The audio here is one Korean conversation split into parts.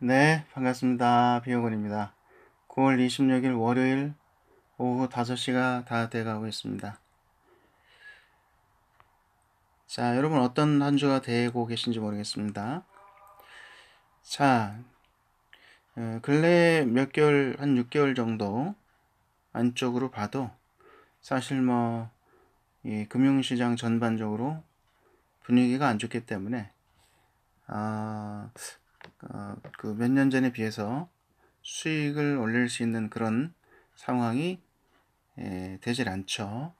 네, 반갑습니다. 비호건입니다. 9월 26일 월요일 오후 5시가 다 돼가고 있습니다. 자, 여러분 어떤 한 주가 되고 계신지 모르겠습니다. 자, 어, 근래 몇 개월, 한 6개월 정도 안쪽으로 봐도 사실 뭐, 예, 금융시장 전반적으로 분위기가 안 좋기 때문에 아, 어, 그몇 년 전에 비해서 수익을 올릴 수 있는 그런 상황이 예, 되질 않죠.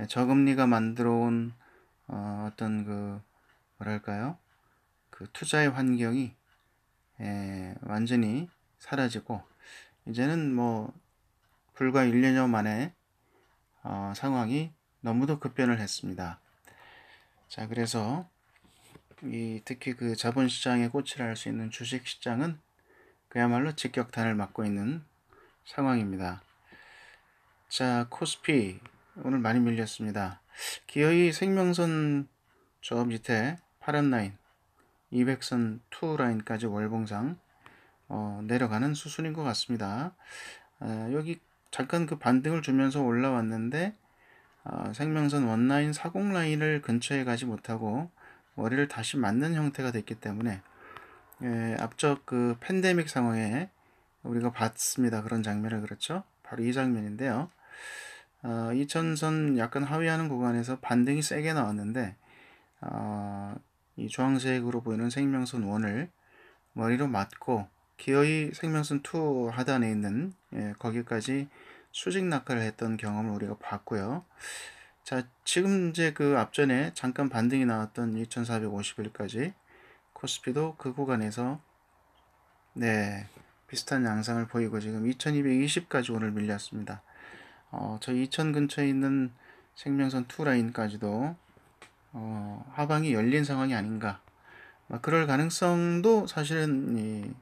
예, 저금리가 만들어 온 어, 떤그 뭐랄까요? 그 투자의 환경이 예, 완전히 사라지고 이제는 뭐 불과 1년여 만에 어, 상황이 너무도 급변을 했습니다. 자, 그래서 이 특히 그 자본시장의 꽃이라 할 수 있는 주식시장은 그야말로 직격탄을 맞고 있는 상황입니다. 자, 코스피 오늘 많이 밀렸습니다. 기어이 생명선 저 밑에 파란 라인 200선 투 라인까지 월봉상 어, 내려가는 수순인 것 같습니다. 어, 여기 잠깐 그 반등을 주면서 올라왔는데 어, 생명선 원라인 4공 라인을 근처에 가지 못하고 머리를 다시 맞는 형태가 됐기 때문에 예, 앞쪽 그 팬데믹 상황에 우리가 봤습니다. 그런 장면을 그렇죠. 바로 이 장면인데요. 어, 이천선 약간 하위하는 구간에서 반등이 세게 나왔는데 어, 이 주황색으로 보이는 생명선 원을 머리로 맞고 기어이 생명선 2 하단에 있는 예, 거기까지 수직 낙하를 했던 경험을 우리가 봤고요. 자, 지금 이제 그 앞전에 잠깐 반등이 나왔던 2 4 5 0일까지 코스피도 그 구간에서 네, 비슷한 양상을 보이고 지금 2220까지 오늘 밀렸습니다. 어, 저 2000 근처에 있는 생명선 2 라인까지도 어, 하방이 열린 상황이 아닌가. 아, 그럴 가능성도 사실은 이,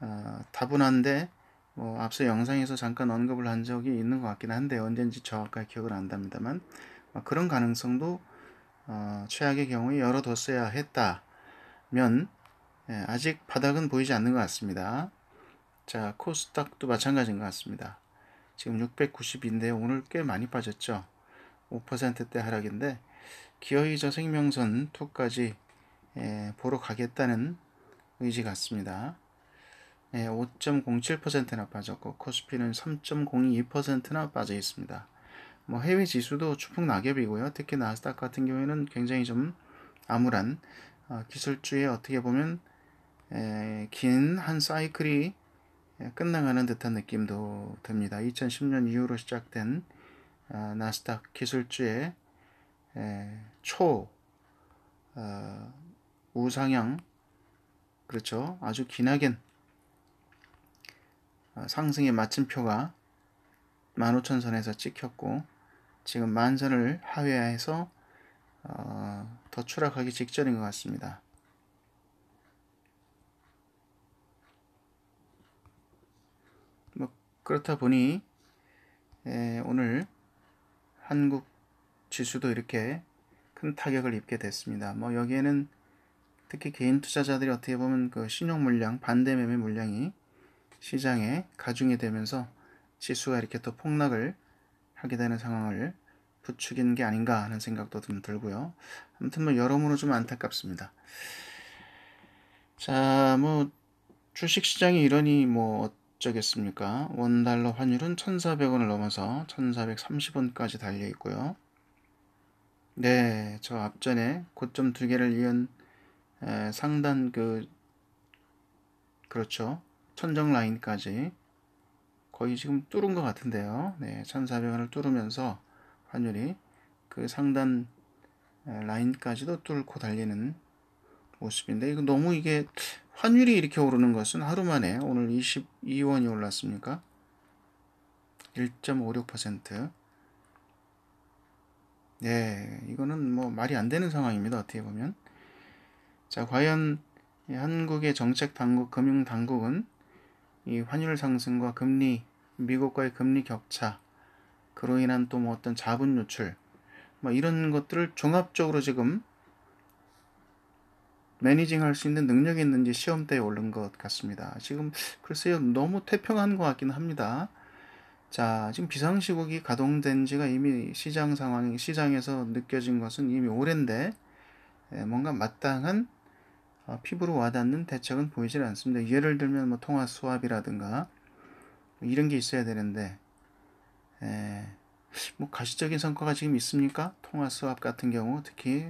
어, 다분한데 뭐 앞서 영상에서 잠깐 언급을 한 적이 있는 것 같긴 한데 언젠지 정확하게 기억은 안 납니다만 아, 그런 가능성도 어, 최악의 경우에 열어뒀어야 했다면 예, 아직 바닥은 보이지 않는 것 같습니다. 자 코스닥도 마찬가지인 것 같습니다. 지금 690인데 오늘 꽤 많이 빠졌죠. 5%대 하락인데 기어이 저 생명선 2까지 예, 보러 가겠다는 의지 같습니다. 5.07%나 예, 빠졌고 코스피는 3.02%나 빠져 있습니다. 뭐 해외 지수도 추풍 낙엽이고요. 특히 나스닥 같은 경우에는 굉장히 좀 암울한 어, 기술주에 어떻게 보면 긴 한 사이클이 끝나가는 듯한 느낌도 듭니다. 2010년 이후로 시작된 어, 나스닥 기술주의 에, 초 어, 우상향 그렇죠. 아주 기나긴 상승의 마침표가 15,000선에서 찍혔고 지금 만선을 하회해서 어, 더 추락하기 직전인 것 같습니다. 뭐 그렇다 보니 에, 예, 오늘 한국 지수도 이렇게 큰 타격을 입게 됐습니다. 뭐 여기에는 특히 개인 투자자들이 어떻게 보면 그 신용 물량, 반대 매매 물량이 시장에 가중이 되면서 지수가 이렇게 또 폭락을 하게 되는 상황을 부추긴 게 아닌가 하는 생각도 좀 들고요. 아무튼 뭐 여러모로 좀 안타깝습니다. 자, 뭐 주식시장이 이러니 뭐 어쩌겠습니까? 원달러 환율은 1,400원을 넘어서 1,430원까지 달려 있고요. 네, 저 앞전에 고점 두 개를 이은 상단 그 그렇죠. 천정 라인까지 거의 지금 뚫은 것 같은데요. 네, 1,400원을 뚫으면서 환율이 그 상단 라인까지도 뚫고 달리는 모습인데 이거 너무 이게 환율이 이렇게 오르는 것은 하루 만에 오늘 22원이 올랐습니까? 1.56% 네, 이거는 뭐 말이 안 되는 상황입니다. 어떻게 보면. 자, 과연 한국의 정책 당국, 금융 당국은 이 환율 상승과 금리, 미국과의 금리 격차, 그로 인한 또뭐 어떤 자본 유출, 뭐 이런 것들을 종합적으로 지금 매니징 할수 있는 능력이 있는지 시험대에 오른 것 같습니다. 지금 글쎄요, 너무 태평한 것같긴 합니다. 자, 지금 비상시국이 가동된 지가 이미 시장 상황, 시장에서 느껴진 것은 이미 오랜데, 예, 뭔가 마땅한 아, 피부로 와닿는 대책은 보이질 않습니다. 예를 들면 뭐 통화 수합이라든가 뭐 이런 게 있어야 되는데 에, 뭐 가시적인 성과가 지금 있습니까? 통화 수합 같은 경우 특히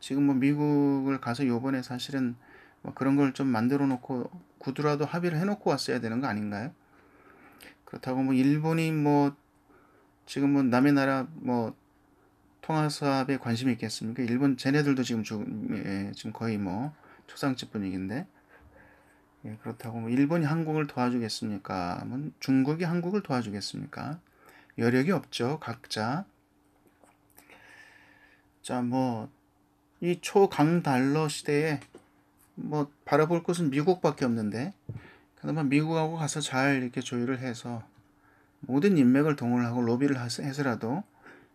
지금 뭐 미국을 가서 요번에 사실은 뭐 그런 걸 좀 만들어 놓고 구두라도 합의를 해 놓고 왔어야 되는 거 아닌가요? 그렇다고 뭐 일본이 뭐 지금 뭐 남의 나라 뭐 통화 수합에 관심이 있겠습니까? 일본 쟤네들도 지금 주, 예, 지금 거의 뭐 초상집 분위기인데 예, 그렇다고 뭐 일본이 한국을 도와주겠습니까? 중국이 한국을 도와주겠습니까? 여력이 없죠. 각자 자뭐 이 초강 달러 시대에 뭐 바라볼 곳은 미국밖에 없는데 그나마 미국하고 가서 잘 이렇게 조율을 해서 모든 인맥을 동원하고 로비를 해서라도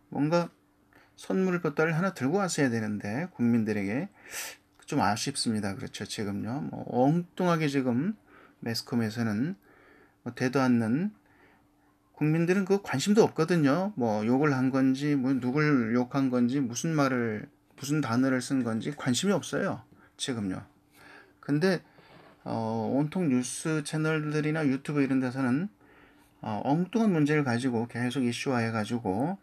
뭔가 선물 보따리를 하나 들고 왔어야 되는데 국민들에게 좀 아쉽습니다. 그렇죠. 지금요. 뭐 엉뚱하게 지금 매스컴에서는 뭐 대도 않는 국민들은 그 관심도 없거든요. 뭐 욕을 한 건지 뭐 누굴 욕한 건지 무슨 말을 무슨 단어를 쓴 건지 관심이 없어요. 지금요. 근데 어, 온통 뉴스 채널들이나 유튜브 이런 데서는 어, 엉뚱한 문제를 가지고 계속 이슈화해 가지고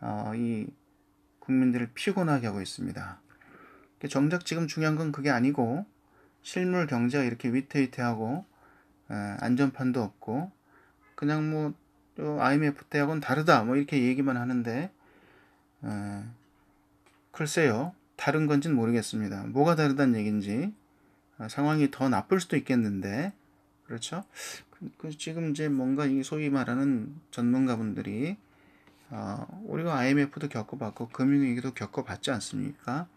어, 이 국민들을 피곤하게 하고 있습니다. 정작 지금 중요한 건 그게 아니고 실물 경제가 이렇게 위태위태하고 안전판도 없고 그냥 뭐 IMF 때하고는 다르다 뭐 이렇게 얘기만 하는데 에, 글쎄요 다른 건지는 모르겠습니다. 뭐가 다르다는 얘기인지 아, 상황이 더 나쁠 수도 있겠는데 그렇죠? 그, 그, 지금 이제 뭔가 이 소위 말하는 전문가분들이 어, 우리가 IMF도 겪어봤고 금융위기도 겪어봤지 않습니까?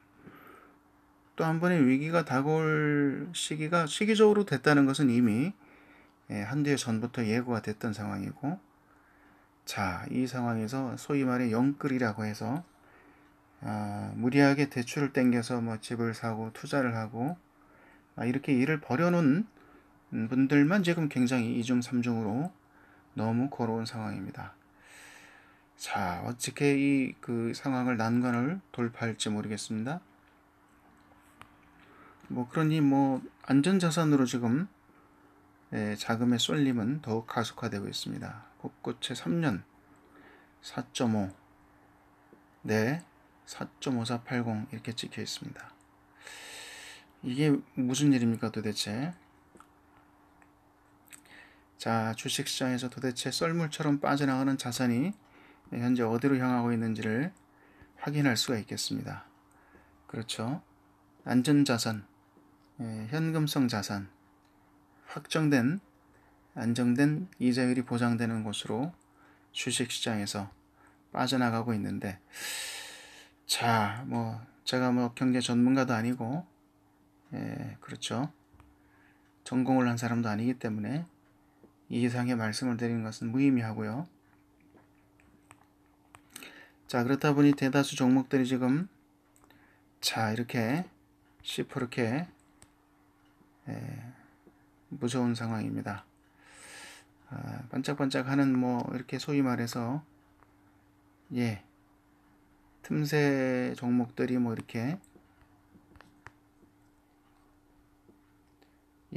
또한 번의 위기가 다가올 시기가 시기적으로 됐다는 것은 이미 예, 한두 해 전부터 예고가 됐던 상황이고 자, 이 상황에서 소위 말해 영끌이라고 해서 아, 무리하게 대출을 땡겨서 뭐 집을 사고 투자를 하고 아, 이렇게 일을 벌여놓은 분들만 지금 굉장히 2중3중으로 너무 고로운 상황입니다. 자, 어떻게 이 그 상황을 난관을 돌파할지 모르겠습니다. 뭐 그러니 뭐 안전자산으로 지금 예, 자금의 쏠림은 더욱 가속화되고 있습니다. 곳곳에 3년 4.5 네, 4.5480 이렇게 찍혀 있습니다. 이게 무슨 일입니까 도대체? 자, 주식시장에서 도대체 썰물처럼 빠져나가는 자산이 현재 어디로 향하고 있는지를 확인할 수가 있겠습니다. 그렇죠. 안전자산, 예, 현금성 자산, 확정된 안정된 이자율이 보장되는 곳으로 주식시장에서 빠져나가고 있는데 자, 뭐 제가 뭐 경제 전문가도 아니고 예, 그렇죠. 전공을 한 사람도 아니기 때문에 이 이상의 말씀을 드리는 것은 무의미하고요. 자, 그렇다 보니 대다수 종목들이 지금 자, 이렇게 시퍼렇게 예, 무서운 상황입니다. 아, 반짝반짝하는 뭐 이렇게 소위 말해서 예 틈새 종목들이 뭐 이렇게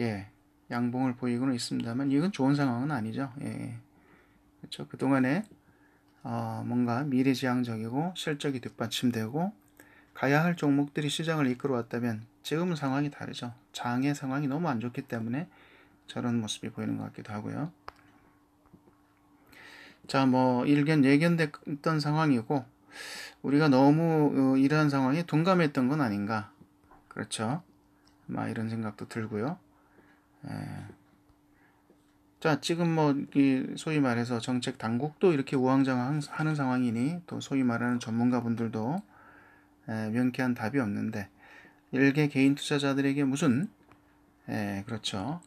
예 양봉을 보이고는 있습니다만 이건 좋은 상황은 아니죠. 예. 예. 그렇죠. 그 동안에 어, 뭔가 미래지향적이고 실적이 뒷받침되고 가야 할 종목들이 시장을 이끌어왔다면 지금 상황이 다르죠. 장의 상황이 너무 안 좋기 때문에 저런 모습이 보이는 것 같기도 하고요. 자, 뭐 일견 예견됐던 상황이고 우리가 너무 어, 이러한 상황에 동감했던건 아닌가. 그렇죠. 막 이런 생각도 들고요. 에. 예. 자, 지금 뭐, 이 소위 말해서 정책 당국도 이렇게 우왕좌왕 하는 상황이니, 또 소위 말하는 전문가분들도 에, 예, 명쾌한 답이 없는데, 일개 개인 투자자들에게 무슨 예, 그렇죠.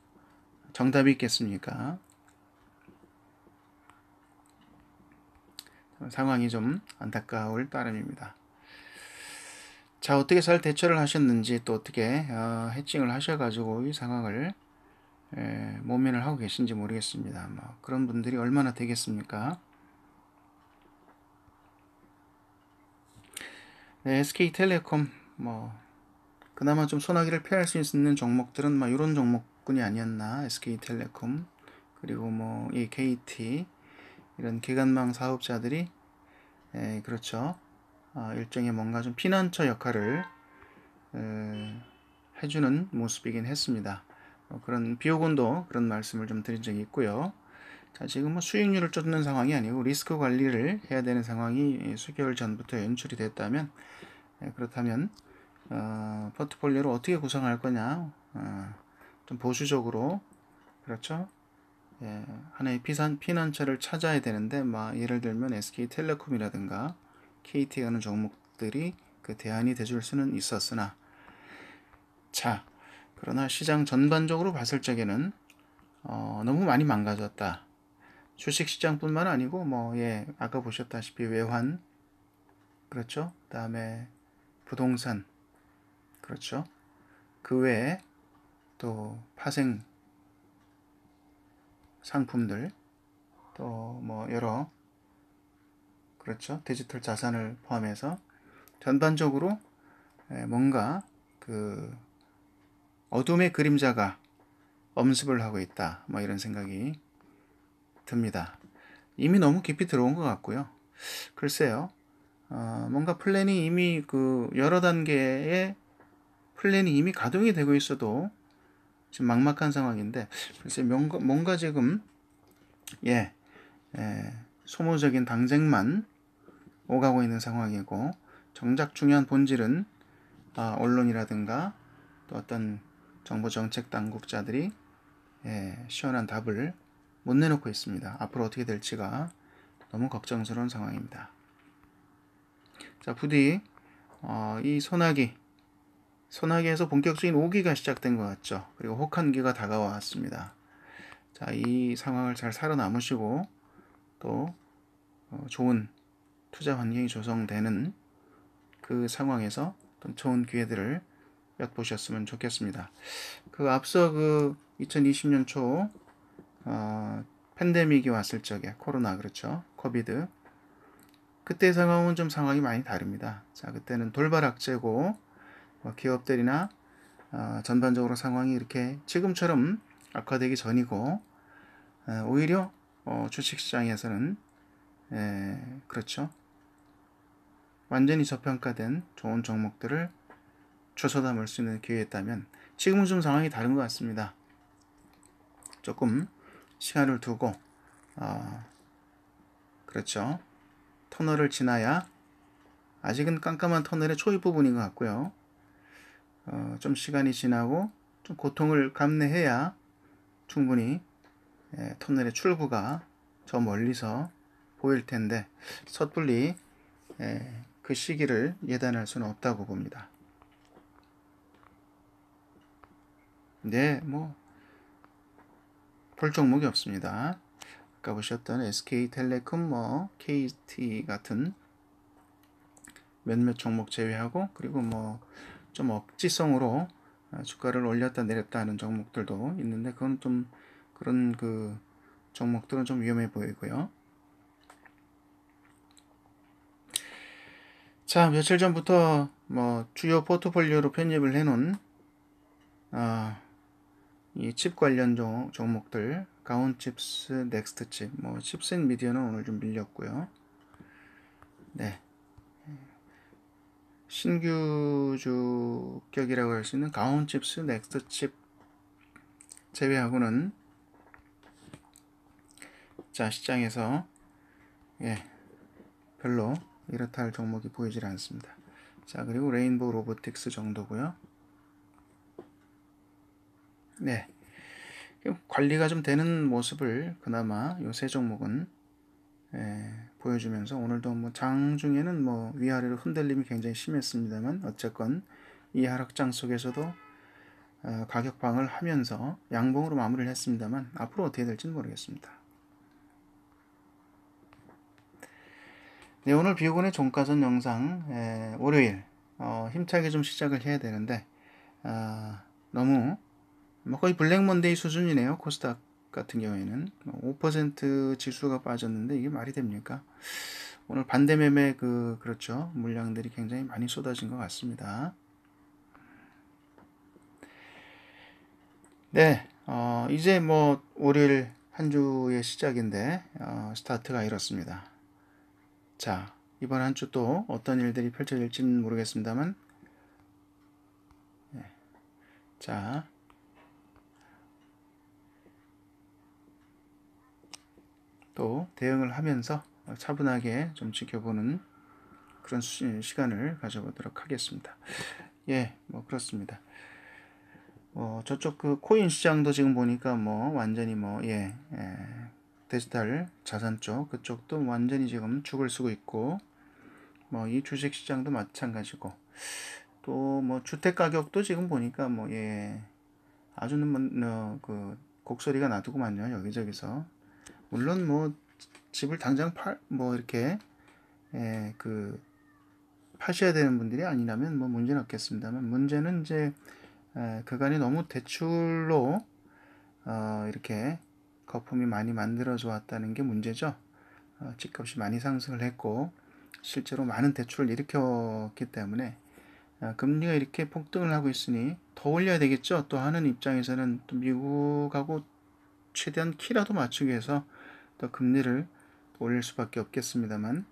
정답이 있겠습니까? 상황이 좀 안타까울 따름입니다. 자, 어떻게 잘 대처를 하셨는지 또 어떻게 어, 해칭을 하셔가지고 이 상황을 예, 모면을 하고 계신지 모르겠습니다. 뭐 그런 분들이 얼마나 되겠습니까? 네, SK텔레콤 뭐 그나마 좀 소나기를 피할 수 있는 종목들은 막 이런 종목군이 아니었나 SK텔레콤 그리고 뭐 예, KT 이런 기관망 사업자들이 예, 그렇죠 아, 일종의 뭔가 좀 피난처 역할을 에, 해주는 모습이긴 했습니다. 어, 그런 비오곤도 그런 말씀을 좀 드린 적이 있고요. 자, 지금 뭐 수익률을 쫓는 상황이 아니고 리스크 관리를 해야 되는 상황이 수개월 전부터 연출이 됐다면 에, 그렇다면 어, 포트폴리오를 어떻게 구성할 거냐 어, 좀 보수적으로 그렇죠 예, 하나의 피산, 피난처를 찾아야 되는데 막 뭐, 예를 들면 SK텔레콤이라든가 KT 하는 종목들이 그 대안이 돼줄 수는 있었으나 자 그러나 시장 전반적으로 봤을 적에는 어, 너무 많이 망가졌다. 주식시장뿐만 아니고 뭐예 아까 보셨다시피 외환 그렇죠. 그다음에 부동산 그렇죠? 그 외에 또 파생 상품들 또 뭐 여러 그렇죠? 디지털 자산을 포함해서 전반적으로 예, 뭔가 그 어둠의 그림자가 엄습을 하고 있다. 뭐 이런 생각이 듭니다. 이미 너무 깊이 들어온 것 같고요. 글쎄요. 어, 뭔가 플랜이 이미 그 여러 단계의 플랜이 이미 가동이 되고 있어도 지금 막막한 상황인데 글쎄 뭔가, 뭔가 지금 예, 예 소모적인 당쟁만 오가고 있는 상황이고 정작 중요한 본질은 아, 언론이라든가 또 어떤 정부 정책 당국자들이 예, 시원한 답을 못 내놓고 있습니다. 앞으로 어떻게 될지가 너무 걱정스러운 상황입니다. 자 부디 어, 이 소나기 소나기에서 본격적인 오기가 시작된 것 같죠. 그리고 혹한기가 다가왔습니다. 자, 이 상황을 잘 살아남으시고 또 어, 좋은 투자 환경이 조성되는 그 상황에서 좋은 기회들을 엿보셨으면 좋겠습니다. 그 앞서 그 2020년 초 어, 팬데믹이 왔을 적에 코로나 그렇죠. 코비드 그때 상황은 좀 상황이 많이 다릅니다. 자, 그때는 돌발 악재고 뭐 기업들이나 어, 전반적으로 상황이 이렇게 지금처럼 악화되기 전이고 어, 오히려 어, 주식시장에서는 예, 그렇죠 완전히 저평가된 좋은 종목들을 주워담을 수 있는 기회였다면 지금은 좀 상황이 다른 것 같습니다 조금 시간을 두고 그렇죠 터널을 지나야 아직은 깜깜한 터널의 초입 부분인 것 같고요 어, 좀 시간이 지나고 좀 고통을 감내해야 충분히 예, 터널의 출구가 저 멀리서 보일 텐데 섣불리 예, 그 시기를 예단할 수는 없다고 봅니다. 네, 뭐, 볼 종목이 없습니다. 아까 보셨던 SK텔레콤, 뭐, KT 같은 몇몇 종목 제외하고, 그리고 뭐, 좀 억지성으로 어, 주가를 올렸다 내렸다 하는 종목들도 있는데 그건 좀 그런 그 종목들은 좀 위험해 보이고요. 자 며칠 전부터 뭐 주요 포트폴리오로 편입을 해놓은 아, 이칩 관련 종, 종목들 가온칩스, 넥스트칩, 뭐 칩센 미디어는 오늘 좀 밀렸고요. 네, 신규 주격이라고 할 수 있는 가온칩스, 넥스트칩 제외하고는 자 시장에서 예 별로 이렇다 할 종목이 보이질 않습니다. 자 그리고 레인보우 로보틱스 정도고요. 네 관리가 좀 되는 모습을 그나마 요 세 종목은 예, 보여주면서 오늘도 뭐 장중에는 뭐 위아래로 흔들림이 굉장히 심했습니다만 어쨌건 이 하락장 속에서도 어, 가격 방을 하면서 양봉으로 마무리를 했습니다만 앞으로 어떻게 될지는 모르겠습니다. 네, 오늘 비오곤의 종가전 영상 에, 월요일 어, 힘차게 좀 시작을 해야 되는데 어, 너무 뭐 거의 블랙먼데이 수준이네요 코스닥 같은 경우에는 5% 뭐 지수가 빠졌는데 이게 말이 됩니까? 오늘 반대 매매 그 그렇죠 물량들이 굉장히 많이 쏟아진 것 같습니다. 네, 어, 이제 뭐 월요일 한 주의 시작인데 어, 스타트가 이렇습니다. 자, 이번 한 주 또 어떤 일들이 펼쳐질지는 모르겠습니다만, 네. 자. 또 대응을 하면서 차분하게 좀 지켜보는 그런 시간을 가져보도록 하겠습니다. 예, 뭐 그렇습니다. 어, 저쪽 그 코인 시장도 지금 보니까 뭐 완전히 뭐 예, 예, 디지털 자산 쪽 그쪽도 완전히 지금 죽을 쓰고 있고 뭐 이 주식 시장도 마찬가지고 또 뭐 주택 가격도 지금 보니까 뭐 예, 아주는 뭐그 뭐 곡소리가 나두고만요 여기저기서 물론 뭐 집을 당장 팔 뭐 이렇게 에, 예, 그 파셔야 되는 분들이 아니라면 뭐 문제는 없겠습니다만 문제는 이제 에, 그간에 너무 대출로 어, 이렇게 거품이 많이 만들어져 왔다는 게 문제죠. 어, 집값이 많이 상승을 했고 실제로 많은 대출을 일으켰기 때문에 어, 금리가 이렇게 폭등을 하고 있으니 더 올려야 되겠죠. 또 하는 입장에서는 또 미국하고 최대한 키라도 맞추기 위해서 또 그러니까 금리를 또 올릴 수밖에 없겠습니다만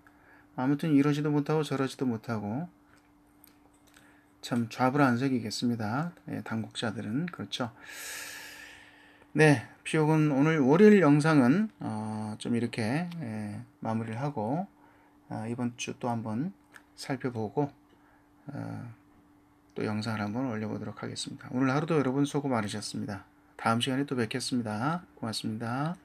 아무튼 이러지도 못하고 저러지도 못하고 참 좌불안석이겠습니다. 예, 당국자들은 그렇죠. 네, 비옥은 오늘 월요일 영상은 어, 좀 이렇게 예, 마무리를 하고 어, 이번 주 또 한번 살펴보고 어, 또 영상을 한번 올려보도록 하겠습니다. 오늘 하루도 여러분 수고 많으셨습니다. 다음 시간에 또 뵙겠습니다. 고맙습니다.